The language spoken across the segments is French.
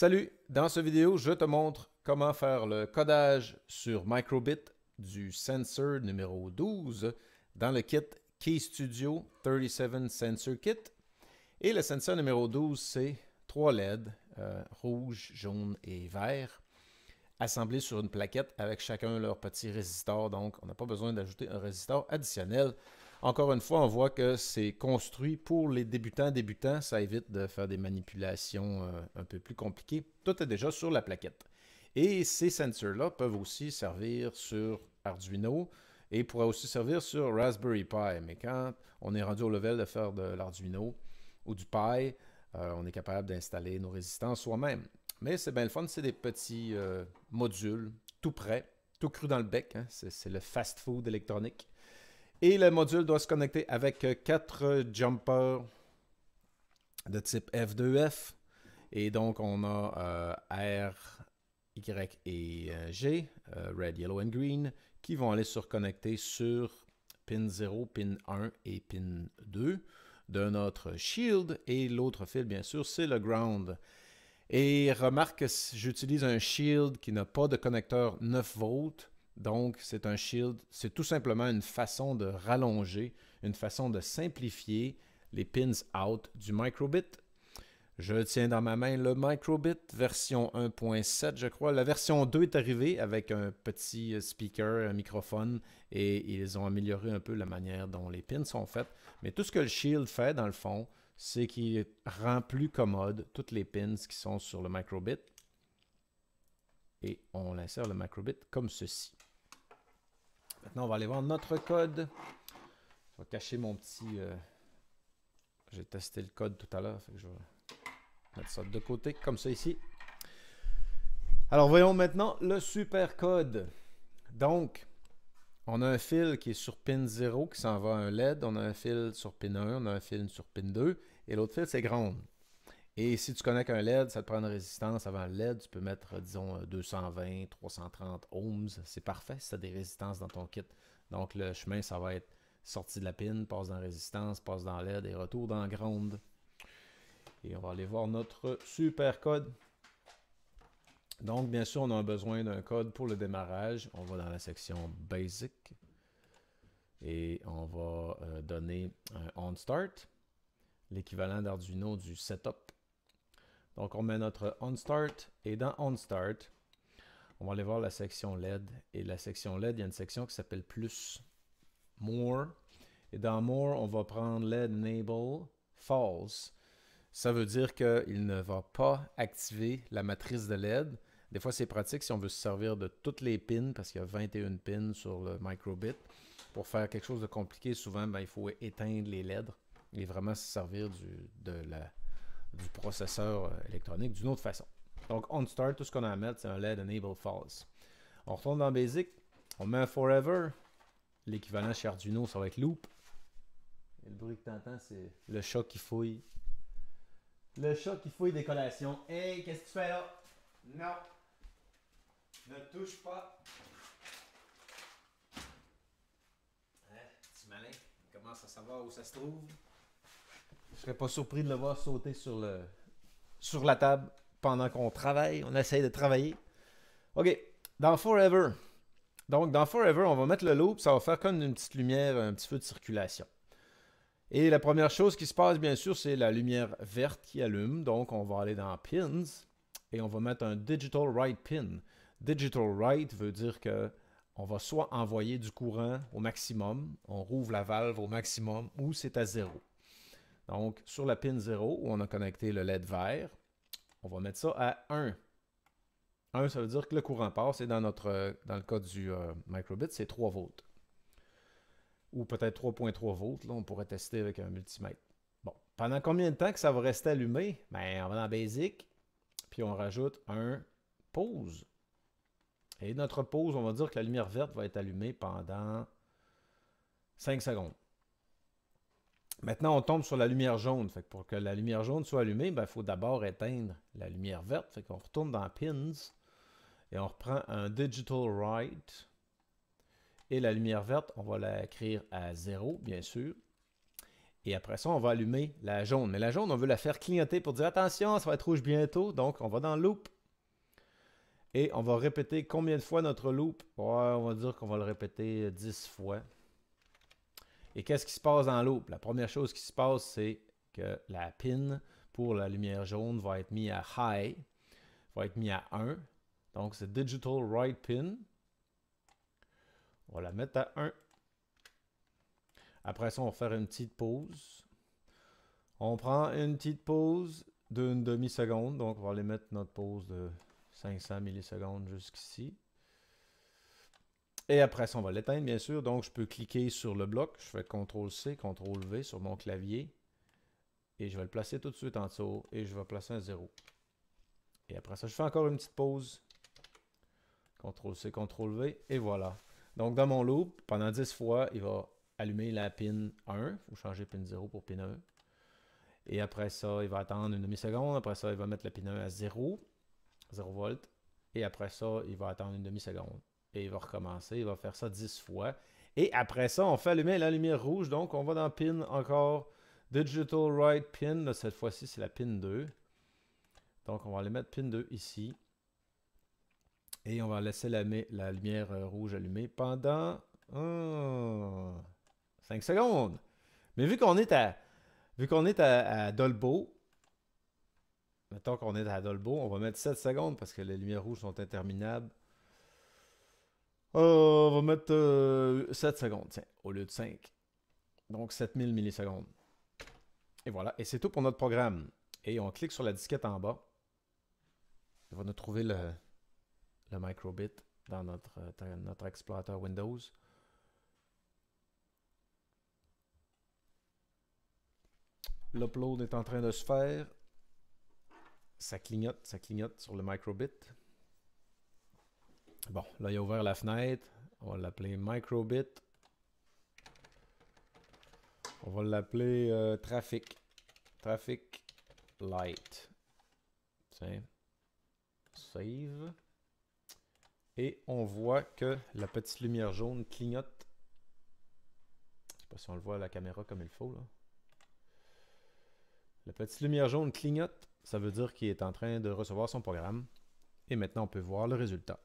Salut! Dans cette vidéo, je te montre comment faire le codage sur microbit du sensor numéro 12 dans le kit Key Studio 37 Sensor Kit. Et le sensor numéro 12, c'est trois LED, euh, rouge, jaune et vert, assemblés sur une plaquette avec chacun leur petit résistor. Donc, on n'a pas besoin d'ajouter un résistor additionnel. Encore une fois, on voit que c'est construit pour les débutants débutants. Ça évite de faire des manipulations euh, un peu plus compliquées. Tout est déjà sur la plaquette. Et ces sensors-là peuvent aussi servir sur Arduino et pourraient aussi servir sur Raspberry Pi. Mais quand on est rendu au level de faire de l'Arduino ou du Pi, euh, on est capable d'installer nos résistances soi-même. Mais c'est bien le fun, c'est des petits euh, modules tout prêts, tout cru dans le bec. Hein. C'est le fast-food électronique. Et le module doit se connecter avec euh, quatre jumpers de type F2F. Et donc, on a euh, R, Y et euh, G, red, yellow and green, qui vont aller se reconnecter sur pin 0, pin 1 et pin 2 de notre shield. Et l'autre fil, bien sûr, c'est le ground. Et remarque que j'utilise un shield qui n'a pas de connecteur 9 volts. Donc, c'est un shield. C'est tout simplement une façon de rallonger, une façon de simplifier les pins out du microbit. Je tiens dans ma main le microbit version 1.7, je crois. La version 2 est arrivée avec un petit speaker, un microphone, et ils ont amélioré un peu la manière dont les pins sont faites. Mais tout ce que le shield fait, dans le fond, c'est qu'il rend plus commode toutes les pins qui sont sur le microbit. Et on insère le microbit comme ceci. Maintenant, on va aller voir notre code. Je vais cacher mon petit... Euh, j'ai testé le code tout à l'heure, je vais mettre ça de côté, comme ça ici. Alors, voyons maintenant le super code. Donc, on a un fil qui est sur pin 0 qui s'en va à un LED, on a un fil sur pin 1, on a un fil sur pin 2, et l'autre fil, c'est grande. Et si tu connectes un LED, ça te prend une résistance avant le LED. Tu peux mettre, euh, disons, 220, euh, 330 ohms. C'est parfait si tu as des résistances dans ton kit. Donc, le chemin, ça va être sortie de la pin, passe dans résistance, passe dans LED et retour dans ground. Et on va aller voir notre super code. Donc, bien sûr, on a besoin d'un code pour le démarrage. On va dans la section Basic et on va euh, donner un On Start, l'équivalent d'Arduino du Setup. Donc, on met notre OnStart et dans OnStart, on va aller voir la section LED. Et la section LED, il y a une section qui s'appelle Plus, More. Et dans More, on va prendre LED Enable False. Ça veut dire qu'il ne va pas activer la matrice de LED. Des fois, c'est pratique si on veut se servir de toutes les pins, parce qu'il y a 21 pins sur le microbit. Pour faire quelque chose de compliqué, souvent, ben, il faut éteindre les LED et vraiment se servir du, de la, du processeur euh, électronique d'une autre façon. Donc, on start, tout ce qu'on a à mettre, c'est un LED enable false. On retourne dans Basic, on met un forever, l'équivalent chez Arduino, ça va être loop. le bruit que tu c'est le chat qui fouille. Le chat qui fouille des collations. Hey, qu'est-ce que tu fais là? Non! Ne touche pas! Hein, petit malin, il commence à savoir où ça se trouve. Je serais pas surpris de le voir sauter sur, le, sur la table pendant qu'on travaille. On essaye de travailler. OK. Dans Forever. Donc, dans Forever, on va mettre le loop. Ça va faire comme une petite lumière, un petit feu de circulation. Et la première chose qui se passe, bien sûr, c'est la lumière verte qui allume. Donc, on va aller dans Pins et on va mettre un Digital Write Pin. Digital Write veut dire que on va soit envoyer du courant au maximum, on rouvre la valve au maximum, ou c'est à zéro. Donc, sur la pin 0, où on a connecté le LED vert, on va mettre ça à 1. 1, ça veut dire que le courant passe, et dans, notre, dans le cas du euh, microbit, c'est 3 volts. Ou peut-être 3.3 volts, là, on pourrait tester avec un multimètre. Bon, pendant combien de temps que ça va rester allumé? Ben, on va dans Basic, puis on rajoute un pause. Et notre pause, on va dire que la lumière verte va être allumée pendant 5 secondes. Maintenant, on tombe sur la lumière jaune. Fait pour que la lumière jaune soit allumée, il ben, faut d'abord éteindre la lumière verte. Fait qu'on retourne dans Pins et on reprend un Digital Write. Et la lumière verte, on va la écrire à zéro, bien sûr. Et après ça, on va allumer la jaune. Mais la jaune, on veut la faire clignoter pour dire attention, ça va être rouge bientôt. Donc, on va dans loop. Et on va répéter combien de fois notre loop? on va dire qu'on va le répéter 10 fois. Et qu'est-ce qui se passe dans l'eau? La première chose qui se passe, c'est que la pin pour la lumière jaune va être mise à high, va être mise à 1. Donc, c'est Digital Write Pin. On va la mettre à 1. Après ça, on va faire une petite pause. On prend une petite pause d'une demi-seconde. Donc, on va aller mettre notre pause de 500 millisecondes jusqu'ici. Et après ça, on va l'éteindre, bien sûr. Donc, je peux cliquer sur le bloc. Je fais CTRL-C, CTRL-V sur mon clavier. Et je vais le placer tout de suite en dessous. Et je vais placer un 0. Et après ça, je fais encore une petite pause. CTRL-C, CTRL-V. Et voilà. Donc, dans mon loop, pendant 10 fois, il va allumer la pin 1. Il faut changer pin 0 pour pin 1. Et après ça, il va attendre une demi-seconde. Après ça, il va mettre la pin 1 à 0. 0 volts. Et après ça, il va attendre une demi-seconde. Et il va recommencer. Il va faire ça 10 fois. Et après ça, on fait allumer la lumière rouge. Donc, on va dans pin encore. Digital right pin. Cette fois-ci, c'est la pin 2. Donc, on va aller mettre pin 2 ici. Et on va laisser la, lumière euh, rouge allumée pendant 5 hmm, secondes. Mais vu qu'on est à vu qu'on est à, à, Dolbo, mettons qu'on est à Dolbo, on va mettre 7 secondes parce que les lumières rouges sont interminables. Euh, on va mettre 7 euh, secondes, tiens, au lieu de 5. Donc 7000 millisecondes. Et voilà, et c'est tout pour notre programme. Et on clique sur la disquette en bas. On va nous trouver le, le microbit dans notre, euh, dans notre explorateur Windows. L'upload est en train de se faire. Ça clignote, ça clignote sur le microbit. Bon, là, il a ouvert la fenêtre. On va l'appeler microbit. On va l'appeler euh, trafic. Trafic light. Save. Et on voit que la petite lumière jaune clignote. Je ne sais pas si on le voit à la caméra comme il faut. Là. La petite lumière jaune clignote. Ça veut dire qu'il est en train de recevoir son programme. Et maintenant, on peut voir le résultat.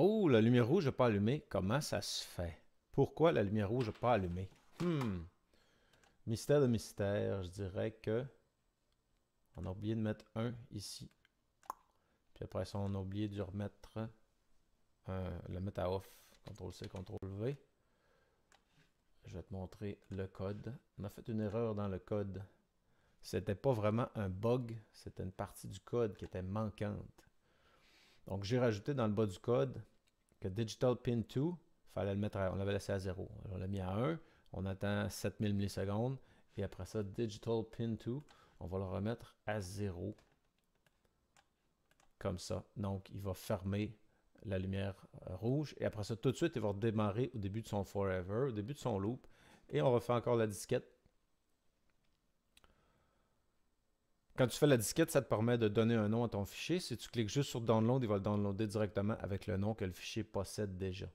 Oh, la lumière rouge n'est pas allumée. Comment ça se fait? Pourquoi la lumière rouge n'est pas allumée? Hmm. Mystère de mystère. Je dirais que... On a oublié de mettre un ici. Puis après ça, on a oublié de remettre... le mettre à off. CTRL-C, CTRL-V. Je vais te montrer le code. On a fait une erreur dans le code. C'était pas vraiment un bug, c'était une partie du code qui était manquante. Donc, j'ai rajouté dans le bas du code que digital pin 2, fallait le mettre on l'avait laissé à 0. on l'a mis à 1, on attend 7000 millisecondes, et après ça, digital pin 2, on va le remettre à 0. Comme ça. Donc, il va fermer la lumière euh, rouge, et après ça, tout de suite, il va redémarrer au début de son forever, au début de son loop, et on refait encore la disquette Quand tu fais la disquette, ça te permet de donner un nom à ton fichier. Si tu cliques juste sur Download, il va le downloader directement avec le nom que le fichier possède déjà.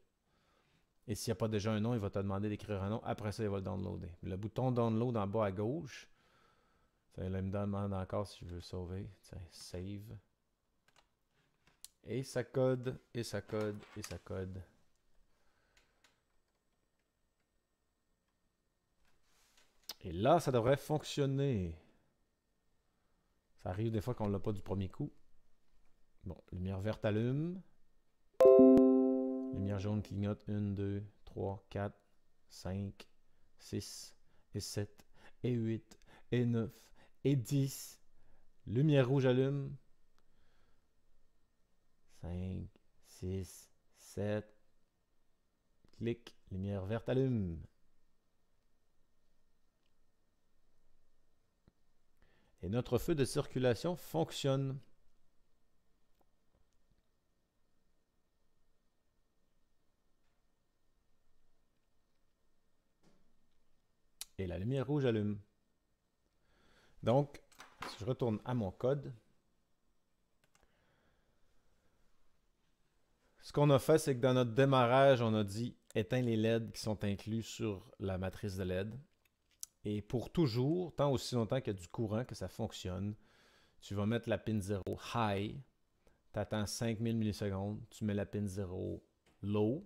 Et s'il n'y a pas déjà un nom, il va te demander d'écrire un nom. Après ça, il va le downloader. Le bouton Download en bas à gauche, ça, il me demande encore si je veux le sauver. save. Et ça code, et ça code, et ça code. Et là, ça devrait fonctionner. Ça arrive des fois qu'on ne l'a pas du premier coup. Bon, lumière verte allume. Lumière jaune clignote. 1, 2, 3, 4, 5, 6 et 7 et 8 et 9 et 10. Lumière rouge allume. 5, 6, 7. Clic. Lumière verte allume. Et notre feu de circulation fonctionne. Et la lumière rouge allume. Donc, si je retourne à mon code, ce qu'on a fait, c'est que dans notre démarrage, on a dit éteins les LED qui sont inclus sur la matrice de LED. Et pour toujours, tant aussi longtemps qu'il y a du courant, que ça fonctionne, tu vas mettre la pin 0 high, tu attends 5000 millisecondes, tu mets la pin 0 low,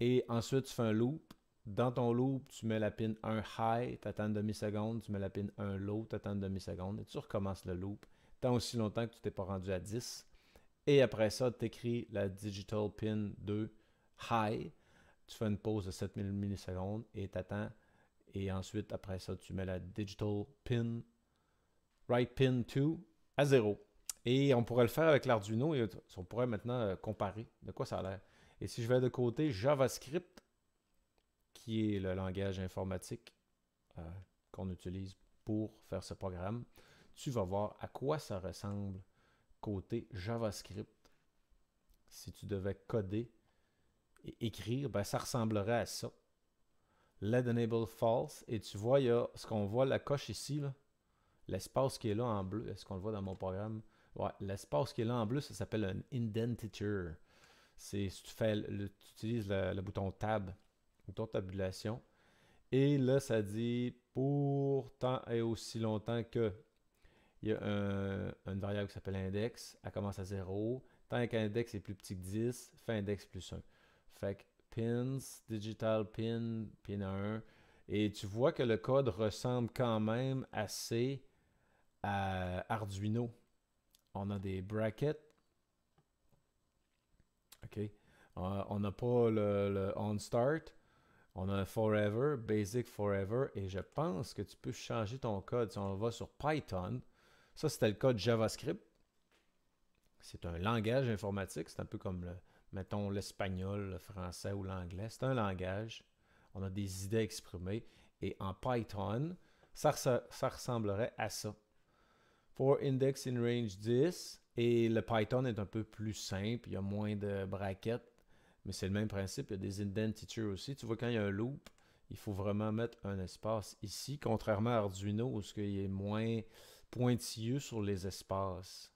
et ensuite tu fais un loop. Dans ton loop, tu mets la pin 1 high, tu attends une demi-seconde, tu mets la pin 1 low, tu attends une demi-seconde, et tu recommences le loop tant aussi longtemps que tu t'es pas rendu à 10. Et après ça, tu écris la digital pin 2 high, tu fais une pause de 7000 millisecondes et tu attends et ensuite, après ça, tu mets la digital pin, right pin 2 à zéro. Et on pourrait le faire avec l'Arduino et on pourrait maintenant euh, comparer de quoi ça a l'air. Et si je vais de côté JavaScript, qui est le langage informatique euh, qu'on utilise pour faire ce programme, tu vas voir à quoi ça ressemble côté JavaScript. Si tu devais coder et écrire, ben, ça ressemblerait à ça. Let Enable False. Et tu vois, il y a ce qu'on voit, la coche ici, l'espace qui est là en bleu. Est-ce qu'on le voit dans mon programme? Ouais, l'espace qui est là en bleu, ça s'appelle un indenture C'est si tu, fais, tu utilises le, bouton Tab, bouton tabulation. Et là, ça dit pour tant et aussi longtemps que il y a une variable qui s'appelle index, elle commence à 0. Tant qu'index est plus petit que 10, fait index plus 1. Fait que pins, digital pin, pin 1. Et tu vois que le code ressemble quand même assez à Arduino. On a des brackets. OK. Euh, on n'a pas le, on start. On a forever, basic forever. Et je pense que tu peux changer ton code. Si on va sur Python, ça c'était le code JavaScript. C'est un langage informatique. C'est un peu comme le, mettons, l'espagnol, le français ou l'anglais. C'est un langage. On a des idées exprimées. Et en Python, ça, ressemblerait à ça. For index in range 10. Et le Python est un peu plus simple. Il y a moins de braquettes. Mais c'est le même principe. Il y a des indentitures aussi. Tu vois, quand il y a un loop, il faut vraiment mettre un espace ici, contrairement à Arduino où ce il est moins pointilleux sur les espaces.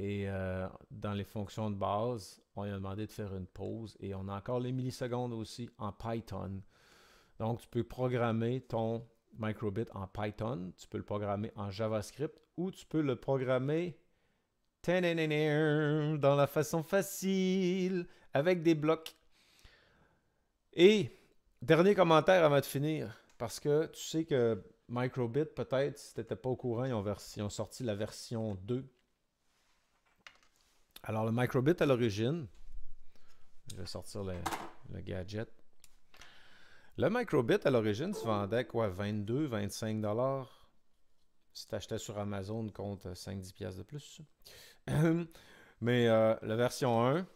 Et euh, dans les fonctions de base, on lui a demandé de faire une pause et on a encore les millisecondes aussi en Python. Donc, tu peux programmer ton microbit en Python, tu peux le programmer en JavaScript ou tu peux le programmer dans la façon facile avec des blocs. Et dernier commentaire avant de finir, parce que tu sais que Microbit, peut-être, si tu n'étais pas au courant, ils ont sorti la version 2 alors, le microbit à l'origine, je vais sortir le, gadget. Le microbit à l'origine se vendait quoi 22, 25 dollars si tu achetais sur Amazon compte 5-10 euh, pièces de plus. Mais euh, la version 1,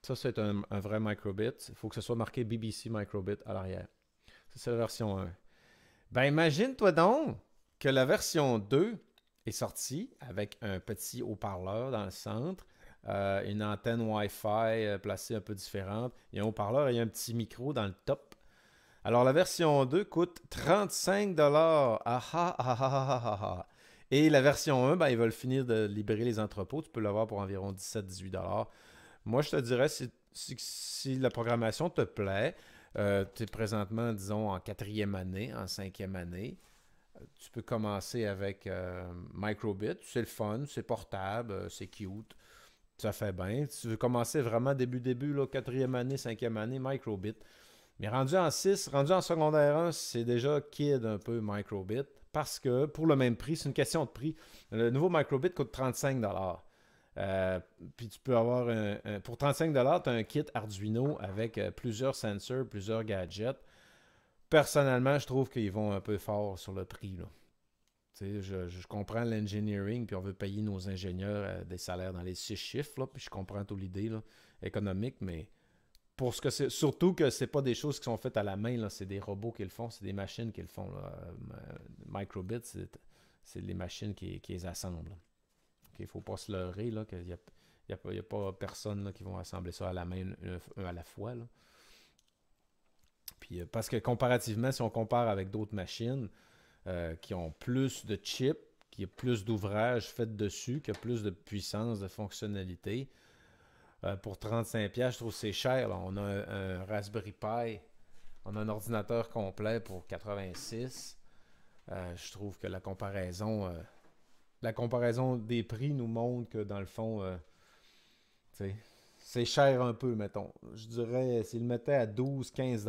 ça c'est un, un, vrai microbit. Il faut que ce soit marqué BBC microbit à l'arrière. Ça c'est la version 1. Ben imagine-toi donc que la version 2 est sortie avec un petit haut-parleur dans le centre euh, une antenne Wi-Fi euh, placée un peu différente. Il y a un haut-parleur et un petit micro dans le top. Alors, la version 2 coûte 35 ah ah, ah, ah, ah, Et la version 1, ben, ils veulent finir de libérer les entrepôts. Tu peux l'avoir pour environ 17-18 Moi, je te dirais, si, la programmation te plaît, euh, tu es présentement, disons, en quatrième année, en cinquième année. Tu peux commencer avec Microbit, c'est le fun, c'est portable, c'est cute. Ça fait bien. Tu veux commencer vraiment début-début, là, quatrième année, cinquième année, microbit. Mais rendu en 6, rendu en secondaire 1, c'est déjà kid un peu microbit. Parce que pour le même prix, c'est une question de prix. Le nouveau microbit coûte 35 euh, puis tu peux avoir un, pour 35 tu as un kit Arduino avec euh, plusieurs sensors, plusieurs gadgets. Personnellement, je trouve qu'ils vont un peu fort sur le prix. Je, comprends l'engineering, puis on veut payer nos ingénieurs euh, des salaires dans les six chiffres, puis je comprends toute l'idée économique, mais pour ce que c'est, surtout que c'est pas des choses qui sont faites à la main, c'est des robots qui le font, c'est des machines qui le font. Là. Euh, Microbit, c'est, les machines qui, qui les assemblent. Il ne faut pas se leurrer, là, qu'il n'y a, pas personne qui vont assembler ça à la main, un, euh, à la fois. parce que comparativement, si on compare avec d'autres machines, euh, qui ont plus de chips, qui a plus d'ouvrages faits dessus, qui a plus de puissance, de fonctionnalité. Euh, pour 35$, je trouve que c'est cher. On a un, Raspberry Pi, on a un ordinateur complet pour 86$. Euh, je trouve que la comparaison, la comparaison des prix nous montre que dans le fond, tu sais, c'est cher un peu, mettons. Je dirais, s'il le mettait à 12-15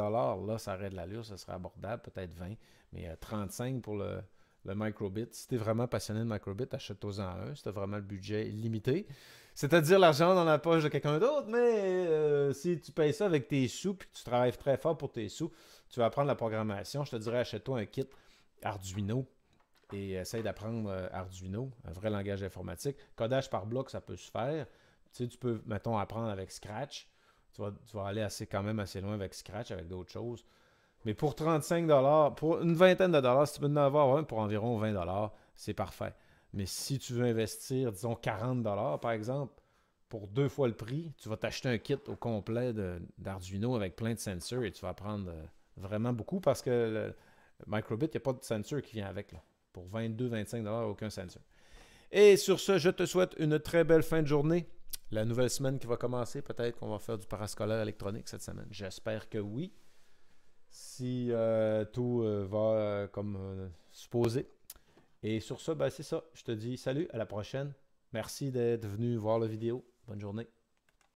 là, ça aurait de l'allure, ça serait abordable, peut-être 20, mais 35 euh, pour le, microbit. Si es vraiment passionné de microbit, achète-toi-en un. Si vraiment le budget limité. C'est-à-dire l'argent dans la poche de quelqu'un d'autre, mais euh, si tu payes ça avec tes sous puis que tu travailles très fort pour tes sous, tu vas apprendre la programmation. Je te dirais, achète-toi un kit Arduino et euh, essaye d'apprendre Arduino, un vrai langage informatique. Codage par bloc, ça peut se faire sais, tu peux, mettons, apprendre avec Scratch. Tu vas, aller assez, quand même assez loin avec Scratch, avec d'autres choses. Mais pour 35 dollars, pour une vingtaine de dollars, si tu peux en avoir un pour environ 20 dollars, c'est parfait. Mais si tu veux investir, disons 40 dollars par exemple, pour deux fois le prix, tu vas t'acheter un kit au complet d'Arduino avec plein de sensors et tu vas apprendre euh, vraiment beaucoup parce que le Microbit, il n'y a pas de sensor qui vient avec. Pour 22-25 dollars, aucun sensor. Et sur ce, je te souhaite une très belle fin de journée la nouvelle semaine qui va commencer, peut-être qu'on va faire du parascolaire électronique cette semaine. J'espère que oui. Si euh, tout euh, va euh, comme supposé. Et sur ce, ben, c'est ça. Je te dis salut, à la prochaine. Merci d'être venu voir la vidéo. Bonne journée.